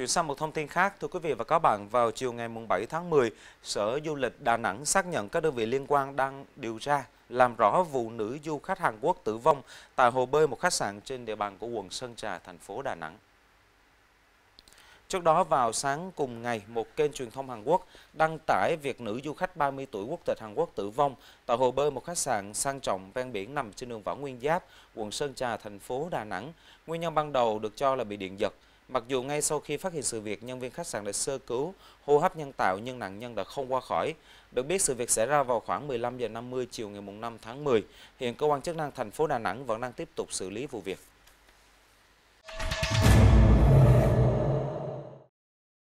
Chuyển sang một thông tin khác, thưa quý vị và các bạn, vào chiều ngày 7 tháng 10, Sở Du lịch Đà Nẵng xác nhận các đơn vị liên quan đang điều tra làm rõ vụ nữ du khách Hàn Quốc tử vong tại hồ bơi một khách sạn trên địa bàn của quận Sơn Trà, thành phố Đà Nẵng. Trước đó vào sáng cùng ngày, một kênh truyền thông Hàn Quốc đăng tải việc nữ du khách 30 tuổi quốc tịch Hàn Quốc tử vong tại hồ bơi một khách sạn sang trọng ven biển nằm trên đường Võ Nguyên Giáp, quận Sơn Trà, thành phố Đà Nẵng. Nguyên nhân ban đầu được cho là bị điện giật. Mặc dù ngay sau khi phát hiện sự việc, nhân viên khách sạn đã sơ cứu, hô hấp nhân tạo nhưng nạn nhân đã không qua khỏi. Được biết sự việc xảy ra vào khoảng 15 giờ 50 chiều ngày 5 tháng 10. Hiện cơ quan chức năng thành phố Đà Nẵng vẫn đang tiếp tục xử lý vụ việc.